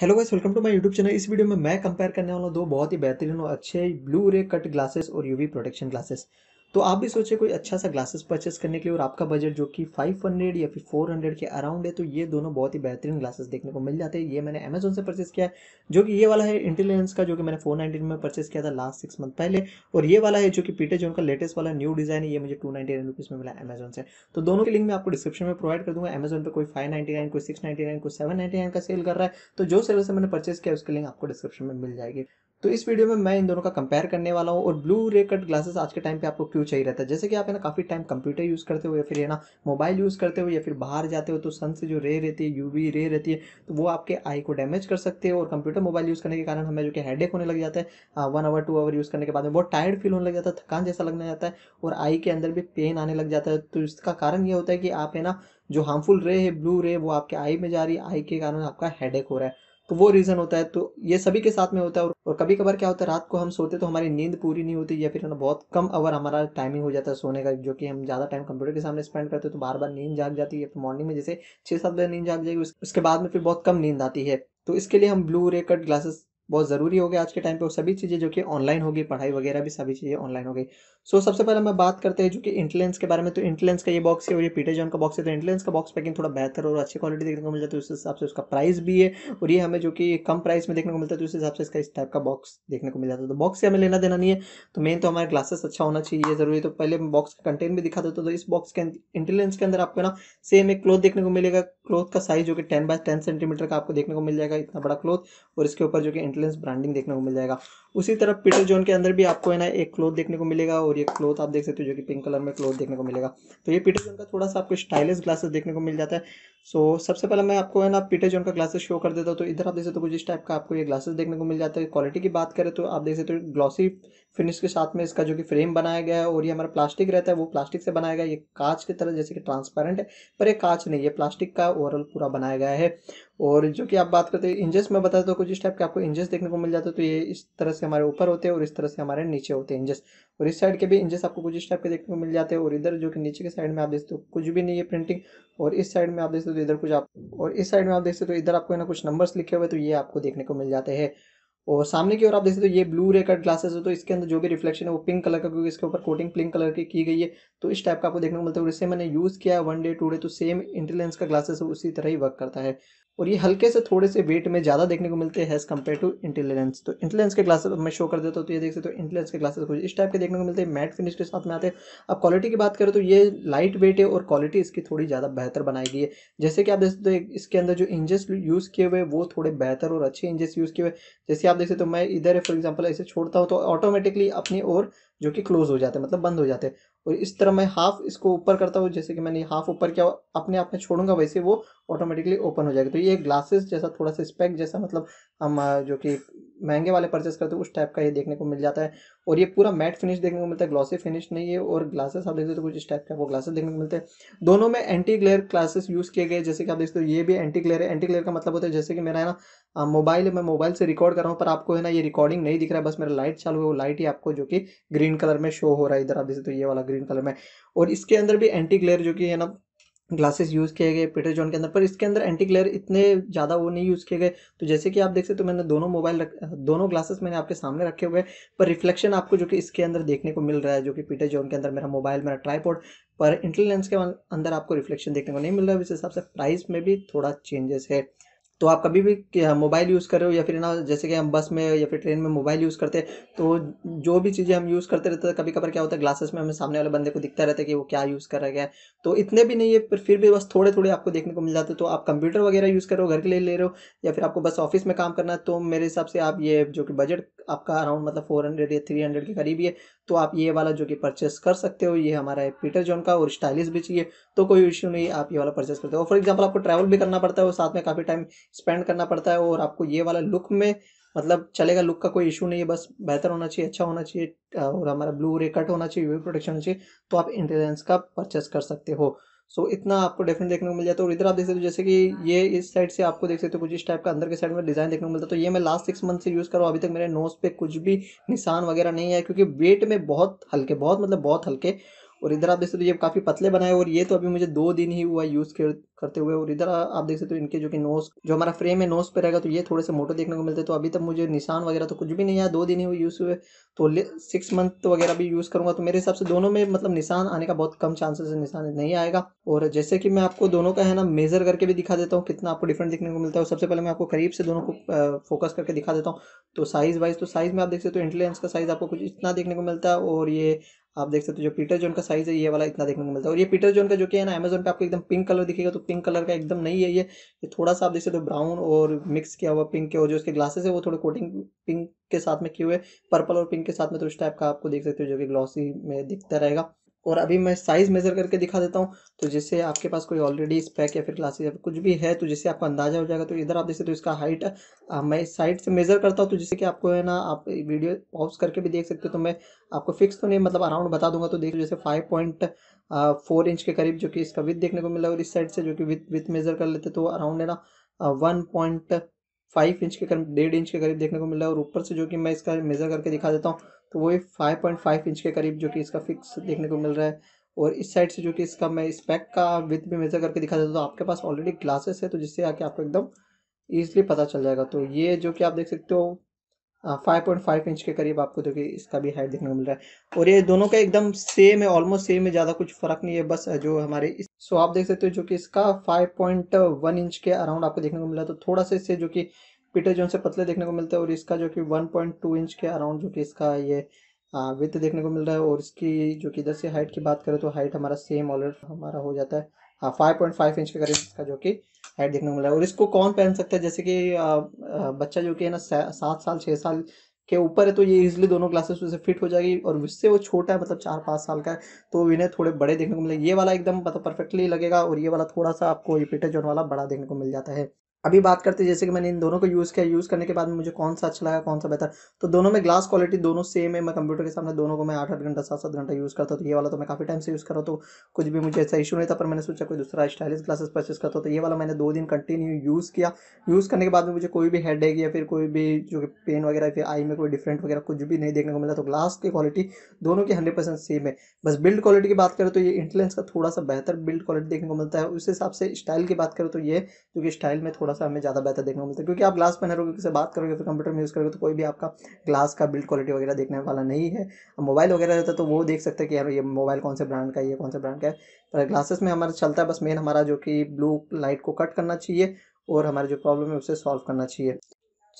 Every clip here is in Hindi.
hello guys welcome to my YouTube channel इस वीडियो में मैं कंपेयर करने वाला दो बहुत ही बेहतरीन और अच्छे ब्लू रे कट ग्लासेस और यूवी प्रोटेक्शन ग्लासेस तो आप भी सोचिए कोई अच्छा सा ग्लासेस परचेस करने के लिए और आपका बजट जो कि 500 या फिर 400 के अराउंड है तो ये दोनों बहुत ही बेहतरीन ग्लासेस देखने को मिल जाते हैं ये मैंने अमेजोन से परचेस किया है जो कि ये वाला है इंटेलिजेंस का जो कि मैंने 419 में परचेस किया था लास्ट सिक्स मंथ पहले और ये वाला है जो कि पीटे जोन का लेटेस्ट वाला न्यू डिज़ाइन है ये मुझे टू नाइन्टी में मिला अमेजोन से तो दोनों के लिंक मैं आपको डिस्क्रिप्शन में प्रोवाइड कर दूंगा अमेजोन पर कोई फाइव कोई सिक्स कोई सेवन का सेल कर रहा है तो जो से मैंने परचेस किया उसके लिंक आपको डिस्क्रिप्शन में मिल जाएगी तो इस वीडियो में मैं इन दोनों का कंपेयर करने वाला हूँ और ब्लू रे कट ग्लासेस आज के टाइम पे आपको क्यों चाहिए रहता है जैसे कि आप है ना काफ़ी टाइम कंप्यूटर यूज़ करते हो या फिर है ना मोबाइल यूज़ करते हो या फिर बाहर जाते हो तो सन से जो रे रहती है यूवी रे रहती है तो वो आपके आई को डैमेज कर सकते हैं और कंप्यूटर मोबाइल यूज़ करने के कारण हमें जो कि हेड होने लग जाता है one hour two hour use करने के बाद में बहुत टायर्ड फील होने लग जाता है थकान जैसा लगने जाता है और आई के अंदर भी पेन आने लग जाता है तो इसका कारण ये होता है कि आप है ना जो हार्मफुल रे है ब्लू रे वो आपके आई में जा रही है आई के कारण आपका हेड हो रहा है तो वो रीज़न होता है तो ये सभी के साथ में होता है और कभी कभार क्या होता है रात को हम सोते तो हमारी नींद पूरी नहीं होती या फिर ना बहुत कम अवर हमारा टाइमिंग हो जाता है सोने का जो कि हम ज़्यादा टाइम कंप्यूटर के सामने स्पेंड करते हैं तो बार बार नींद जाग जाती है फिर मॉर्निंग में जैसे छः सात बजे नींद जाग जाएगी उसके बाद में फिर बहुत कम नींद आती है तो इसके लिए हम ब्लू रे कट ग्लासेस बहुत ज़रूरी हो गया आज के टाइम पे वो सभी चीज़ें जो कि ऑनलाइन होगी पढ़ाई वगैरह भी सभी चीज़ें ऑनलाइन हो गई सो so, सबसे पहले हम बात करते हैं जो कि इंटेलेंस के बारे में तो इंटेलेंस का ये बॉक्स है और ये पीटर जॉन का बॉक्स है तो इंटेलेंस का बॉक्स पैकिंग थोड़ा बेहतर और अच्छी क्वालिटी देखने को मिल जाती है तो उस हिसाब से उसका प्राइस भी है और ये हमें जो कि कम प्राइस में देखने को मिलता है तो उस हिसाब से इसका इस टाइप का बॉक्स देखने को मिल जाता है तो बॉक्स से हमें लेना देना नहीं है तो मेन तो हमारे ग्लासेस अच्छा होना चाहिए जरूरी तो पहले बॉक्स का कंटेंट भी दिखा देता तो इस बॉक्स के इंटेलेंस के अंदर आपको ना सेम एक क्लोथ देखने को मिलेगा क्लोथ का साइज जो कि टेन बाय टेन सेंटीमीटर का आपको देखने को मिल जाएगा इतना बड़ा क्लोथ और इसके ऊपर जो कि लेंस ब्रांडिंग देखने को मिल जाएगा उसी तरह पीटर जोन के अंदर भी आपको है ना एक क्लोथ देखने को मिलेगा और ये क्लोथ आप देख सकते हो जो कि पिंक कलर में क्लोथ देखने को मिलेगा तो ये पीटर जोन का थोड़ा सा आपको स्टाइलिश ग्लासेस देखने को मिल जाता है सो so, सबसे पहले मैं आपको है ना पीटर जोन का ग्लासेस शो कर देता हूँ तो इधर आप देख सकते हो कुछ इस टाइप का आपको ये ग्लासेस देखने को मिल जाता है क्वालिटी की बात करें तो आप देख सकते हो ग्लॉसी फिनिश के साथ में इसका जो कि फ्रेम बनाया गया है और ये हमारा प्लास्टिक रहता है वो प्लास्टिक से बनाया गया ये कांच की तरह जैसे कि ट्रांसपेरेंट है पर ये कांच नहीं है प्लास्टिक का ओवरऑल पूरा बनाया गया है और जो कि आप बात करते हैं इंजस में बताते हो कुछ इस टाइप के आपको इंजस देखने को मिल जाता है तो ये इस तरह से हमारे ऊपर होते हैं और इस तरह से हमारे नीचे होते हैं इंजेस और इस साइड के भी इंजेस आपको कुछ इस टाइप के देखने को मिल जाते हैं और इधर जो कि नीचे के साइड में आप देख सकते हो कुछ भी नहीं है प्रिंटिंग और इस साइड में आप देख सकते हो इधर कुछ आप और इस साइड में आप देख सकते हो इधर आपको ना कुछ नंबर्स लिखे हुए तो ये आपको देखने को मिल जाते हैं और सामने की ओर आप देख सकते हो ये ब्लू रे कट ग्लासेस हो तो इसके अंदर जो भी रिफ्लेक्शन है वो पिंक कलर का क्योंकि इसके ऊपर कोटिंग पिंक कलर की की गई है तो इस टाइप का आपको देखने को मिलता है और इसे मैंने यूज़ किया वन डे टू डे तो सेम इंटेलिजेंस का ग्लासेस उसी तरह ही वर्क करता है और ये हल्के से थोड़े से वेट में ज़्यादा देखने को मिलते हैं एज कम्पेयर टू इंटेलिजेंस तो इंटेलिजेंस के ग्लासेस मैं शो कर देता हूँ तो ये देख सकते हो इंटेलिजेंस के ग्लासेस कुछ इस टाइप के देखने को मिलते हैं मैट फिनिश के साथ में आते हैं अब क्वालिटी की बात करें तो ये लाइट वेट है और क्वालिटी इसकी थोड़ी ज़्यादा बेहतर बनाई गई है जैसे कि आप देख सकते हो इसके अंदर जो इंजेस यूज़ किए हुए वो थोड़े बेहतर और अच्छे इंजेस यूज़ किए हुए जैसे आप देख सकते हो मैं इधर फॉर एग्जाम्पल ऐसे छोड़ता हूँ तो ऑटोमेटिकली अपनी ओर जो कि क्लोज हो जाते हैं मतलब बंद हो जाते हैं और इस तरह मैं हाफ इसको ऊपर करता हूँ जैसे कि मैंने हाफ ऊपर किया अपने आप में छोड़ूंगा वैसे वो ऑटोमेटिकली ओपन हो जाएगा तो ये ग्लासेस जैसा थोड़ा सा स्पेक जैसा मतलब हम जो कि महंगे वाले परचेस करते हो उस टाइप का ये देखने को मिल जाता है और ये पूरा मैट फिनिश देखने को मिलता है ग्लॉसी फिनिश नहीं है और ग्लासेस आप देखते हो तो कुछ इस टाइप के आपको ग्लासेस देखने को मिलते हैं दोनों में एंटी ग्लेयर ग्लासेस यूज़ किए गए जैसे कि आप देखते हो ये भी एंटी ग्लेयर है एंटी ग्लेयर का मतलब होता है जैसे कि मेरा है ना मोबाइल मैं मोबाइल से रिकॉर्ड कर रहा हूँ पर आपको है ना ये रिकॉर्डिंग नहीं दिख रहा है बस मेरा लाइट चालू है वो लाइट ही आपको जो कि ग्रीन कलर में शो हो रहा है इधर आप देखते हो ये वाला ग्रीन कलर में और इसके अंदर भी एंटी ग्लेयर जो कि है ना ग्लासेस यूज़ किए गए जॉन के अंदर पर इसके अंदर एंटी ग्लेयर इतने ज़्यादा वो नहीं यूज़ किए गए तो जैसे कि आप देख सकते हो तो मैंने दोनों मोबाइल रख दोनों ग्लासेस मैंने आपके सामने रखे हुए हैं पर रिफ्लेक्शन आपको जो कि इसके अंदर देखने को मिल रहा है जो कि जॉन के अंदर मेरा मोबाइल मेरा ट्राईपोर्ड पर इंटेलिजेंस लेंस के अंदर आपको रिफ्लेक्शन देखने को नहीं मिल रहा है इस हिसाब से प्राइस में भी थोड़ा चेंजेस है तो आप कभी भी हाँ, मोबाइल यूज़ कर रहे हो या फिर ना जैसे कि हम बस में या फिर ट्रेन में मोबाइल यूज़ करते हैं तो जो भी चीज़ें हम यूज़ करते रहते हैं कभी कभार क्या होता है ग्लासेस में हमें सामने वाले बंदे को दिखता रहता है कि वो क्या यूज़ कर रहा है तो इतने भी नहीं है पर फिर भी बस थोड़े थोड़े आपको देखने को मिल जाते तो आप कंप्यूटर वगैरह यूज़ कर रहे हो घर के लिए ले रहे हो या फिर आपको बस ऑफिस में काम करना है तो मेरे हिसाब से आप ये जो कि बजट आपका अराउंड मतलब फोर हंड्रेड या थ्री हंड्रेड के करीब है तो आप ये वाला जो कि परचेस कर सकते हो ये हमारा है पीटर जोन का और स्टाइलिश भी चाहिए तो कोई इशू नहीं आप ये वाला परचेस करते हो फॉर एग्जाम्पल आपको ट्रैवल भी करना पड़ता है और साथ में काफ़ी टाइम स्पेंड करना पड़ता है और आपको ये वाला लुक में मतलब चलेगा लुक का कोई इशू नहीं है बस बेहतर होना चाहिए अच्छा होना चाहिए और हमारा ब्लू रे कट होना चाहिए व्यू प्रोटेक्शन होना चाहिए तो आप इंटेलिजेंस का परचेस कर सकते हो सो so, इतना आपको डेफिनेट देखने को मिल जाता तो है और इधर आप देख सकते हो जैसे कि ये इस साइड से आपको देख सकते हो कुछ इस टाइप का अंदर के साइड में डिज़ाइन देखने को मिलता है तो ये मैं लास्ट सिक्स मंथ से यूज़ कर रहा हूँ अभी तक मेरे नोज पे कुछ भी निशान वगैरह नहीं है क्योंकि वेट में बहुत हल्के बहुत मतलब बहुत हल्के और इधर आप देख सकते हो ये काफ़ी पतले बनाए और ये तो अभी मुझे दो दिन ही हुआ यूज़ करते हुए और इधर आप देख सकते हो इनके जो कि नोस जो हमारा फ्रेम है नोस पे रहेगा तो ये थोड़े से मोटे देखने को मिलते तो अभी तक मुझे निशान वगैरह तो कुछ भी नहीं आया दो दिन ही यूज़ हुए तो सिक्स मंथ वगैरह भी यूज़ करूँगा तो मेरे हिसाब से दोनों में मतलब निशान आने का बहुत कम चांसेस है निशान नहीं आएगा और जैसे कि मैं आपको दोनों का है ना मेज़र करके भी दिखा देता हूँ कितना आपको डिफरेंट देखने को मिलता है और सबसे पहले मैं आपको करीब से दोनों को फोकस करके दिखा देता हूँ तो साइज़ वाइज तो साइज़ में आप देख सकते हो इंटेलिजेंस तो का साइज़ आपको कुछ इतना देखने को मिलता है और ये आप देख सकते हो जो पीटर जोन का साइज है ये वाला इतना देखने को मिलता है और ये पीटर जोन का जो कि है ना अमेजोन पे आपको एकदम पिंक कलर दिखेगा तो पिंक कलर का एकदम नहीं है ये ये थोड़ा सा आप देख सकते हो ब्राउन और मिक्स किया हुआ पिंक के और जो इसके ग्लासेस है वो थोड़े कोटिंग पिंक के साथ में किए हुए पर्पल और पिंक के साथ में तो इस टाइप का आपको देख सकते हो जो कि ग्लॉसी में दिखता रहेगा और अभी मैं साइज़ मेज़र करके दिखा देता हूँ तो जैसे आपके पास कोई ऑलरेडी स्पैक या फिर क्लासेज या फिर कुछ भी है तो जैसे आपको अंदाज़ा हो जाएगा तो इधर आप जैसे तो इसका हाइट आ, मैं साइड से मेज़र करता हूँ तो जैसे कि आपको है ना आप वीडियो पॉज करके भी देख सकते हो तो मैं आपको फिक्स तो नहीं मतलब अराउंड बता दूंगा तो देखो जैसे फाइव पॉइंट फोर इंच के करीब जो कि इसका विथ देखने को मिला और इस साइड से जो कि विथ विथ मेज़र कर लेते तो अराउंड है ना वन पॉइंट फाइव इंच के करीब डेढ़ इंच के करीब देखने को मिला और ऊपर से जो कि मैं इसका मेज़र करके दिखा देता हूँ तो वो फाइव पॉइंट फाइव इंच के करीब जो कि इसका फिक्स देखने को मिल रहा है और इस साइड से जो कि इसका मैं इस पैक का विथ भी मेज़र करके दिखा देता हूँ तो आपके पास ऑलरेडी ग्लासेस है तो जिससे आके आपको एकदम ईजिली पता चल जाएगा तो ये जो कि आप देख सकते हो फाइव पॉइंट फाइव इंच के करीब आपको देखिए इसका भी हाइट देखने को मिल रहा है और ये दोनों का एकदम सेम है ऑलमोस्ट सेम है ज़्यादा कुछ फर्क नहीं है बस जो हमारे सो आप देख सकते हो जो कि इसका फाइव पॉइंट वन इंच के अराउंड आपको देखने को मिला तो थोड़ा सा इससे जो कि पीटर जोन से पतले देखने को मिलते हैं और इसका जो कि 1.2 इंच के अराउंड जो कि इसका ये विथ देखने को मिल रहा है और इसकी जो कि इधर से हाइट की बात करें तो हाइट हमारा सेम ऑलरेडी हमारा हो जाता है हाँ फाइव पॉइंट फाइव इंच के करीब इसका जो कि हाइट देखने को मिल रहा है और इसको कौन पहन सकता है जैसे कि बच्चा जो कि है ना सात साल छः साल के ऊपर है तो ये इजिली दोनों क्लासेस उसे फिट हो जाएगी और उससे वो छोटा है मतलब चार पाँच साल का है तो इन्हें थोड़े बड़े देखने को मिले ये वाला एकदम मतलब परफेक्टली लगेगा और ये वाला थोड़ा सा आपको ये पीटर जोन वाला बड़ा देखने को मिल जाता है अभी बात करते जैसे कि मैंने इन दोनों को यूज़ किया यूज़ करने के बाद मुझे कौन सा अच्छा लगा कौन सा बेहतर तो दोनों में ग्लास क्वालिटी दोनों सेम है मैं कंप्यूटर के सामने दोनों को मैं आठ आठ घंटा सात सात घंटा यूज़ करता तो ये वाला तो मैं काफ़ी टाइम से यूज़ कर रहा तो कुछ भी मुझे ऐसा इशू नहीं था पर मैंने सोचा कोई दूसरा स्टाइलिश ग्लासेस परचेस करता तो ये वाला मैंने दो दिन कंटिन्यू यूज़ किया यूज़ करने के बाद में मुझे कोई भी हेड या फिर कोई भी जो पेन वगैरह फिर आई में कोई डिफरेंट वगैरह कुछ भी नहीं देखने को मिला तो ग्लास की क्वालिटी दोनों की हंड्रेड सेम है बस बिल्ड क्वालिटी की बात करें तो ये इंटलेंस का थोड़ा सा बेहतर बिल्ड क्वालिटी देखने को मिलता है उस हिसाब से स्टाइल की बात करें तो ये क्योंकि स्टाइल में थोड़ा थोड़ा सा हमें ज़्यादा बेहतर देखने को मिलता है क्योंकि आप ग्लास पहनोगे किसी बात करोगे तो कंप्यूटर में यूज़ करोगे तो कोई भी आपका ग्लास का बिल्ड क्वालिटी वगैरह देखने वाला नहीं है मोबाइल वगैरह रहता है तो वो देख सकते हैं कि यार ये मोबाइल कौन से ब्रांड का है ये कौन से ब्रांड का है पर ग्लासेस में हमारा चलता है बस मेन हमारा जो कि ब्लू लाइट को कट करना चाहिए और हमारे जो प्रॉब्लम है उसे सॉल्व करना चाहिए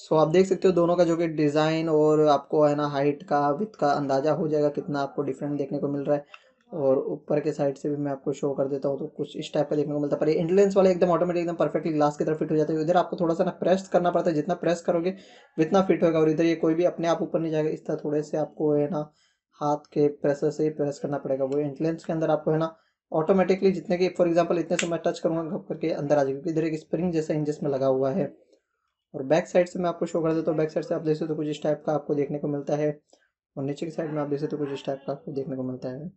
सो so, आप देख सकते हो दोनों का जो कि डिज़ाइन और आपको है ना हाइट का विथ का अंदाज़ा हो जाएगा कितना आपको डिफरेंट देखने को मिल रहा है और ऊपर के साइड से भी मैं आपको शो कर देता हूँ तो कुछ इस टाइप का देखने को मिलता है पर इंडलेंस वाले एकदम ऑटोमेटिक एकदम परफेक्टली ग्लास की तरफ फिट हो जाता है इधर आपको थोड़ा सा ना प्रेस करना पड़ता है जितना प्रेस करोगे उतना फिट होगा और इधर ये कोई भी अपने आप ऊपर नहीं जाएगा इस तरह थोड़े से आपको है ना हाथ के प्रेसर से ही प्रेस करना पड़ेगा वो इंटलेंस के अंदर आपको है ना ऑटोमेटिकली जितने की फॉर एग्जाम्पल इतने से मैं टच करूँगा घप करके अंदर आ जाएगी इधर एक स्प्रिंग जैसा इंजस में लगा हुआ है और बैक साइड से मैं आपको शो कर देता हूँ बैक साइड से आप देख सकते हो तो कुछ इस टाइप का आपको देखने को मिलता है और नीचे की साइड में आप देख सकते हो तो कुछ इस टाइप का आपको देखने को मिलता है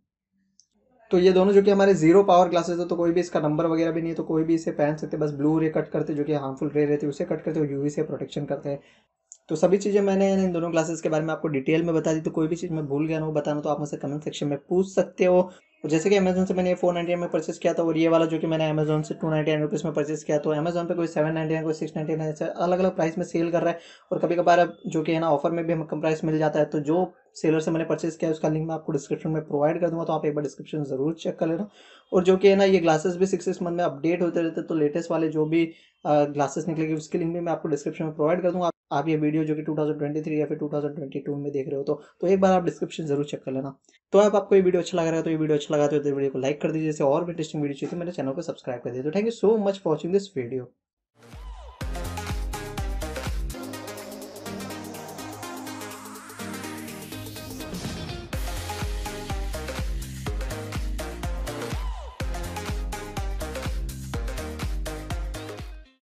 तो ये दोनों जो कि हमारे जीरो पावर क्लासेस है तो कोई भी इसका नंबर वगैरह भी नहीं है तो कोई भी इसे पहन सकते बस ब्लू रे कट करते जो कि हार्मफुल रे रहती है उसे कट करते यू यूवी से प्रोटेक्शन करते हैं तो सभी चीज़ें मैंने इन दोनों क्लासेस के बारे में आपको डिटेल में बता दी तो कोई भी चीज़ मैं भूल गया ना वो बताना तो आप मुझसे कमेंट सेक्शन में पूछ सकते हो और जैसे कि अमेजोन से मैंने ये फोर नाइन्टी में परचेस किया था और ये वाला जो कि मैंने अमेजोन से टू नाइन्टी नाइन रुपीज़ में परचेस किया तो अमेजन पे कोई सेवन नाइन्टी नाइन कोई सिक्स नाइन्टी नाइन ऐसे अलग अलग प्राइस में सेल कर रहा है और कभी कभार अब जो कि है ना ऑफर में भी हमें कम प्राइस मिल जाता है तो जो सेलर से मैंने परचेस किया उसका लिंक मैं आपको डिस्क्रिप्शन में प्रोवाइड कर दूँगा तो आप एक बार डिस्क्रिप्शन जरूर चेक कर लेना और जो कि है ना ये ग्लासेस भी सिक्स मंथ में अपडेट होते रहते तो लेटेस्ट वाले जो भी ग्लासेस निकलेगी उसके लिंक भी मैं आपको डिस्क्रिप्शन में प्रोवाइड कर दूँगा आप ये वीडियो जो कि 2023 या फिर 2022 में देख रहे हो तो तो एक बार आप डिस्क्रिप्शन जरूर चेक कर लेना तो आप आपको ये वीडियो अच्छा लग रहा है तो ये वीडियो अच्छा लगा तो वीडियो को लाइक कर दीजिए और भी इंटरेस्टिंग वीडियो चाहिए तो मेरे चैनल को सब्सक्राइब कर दीजिए तो thank you so much for watching this video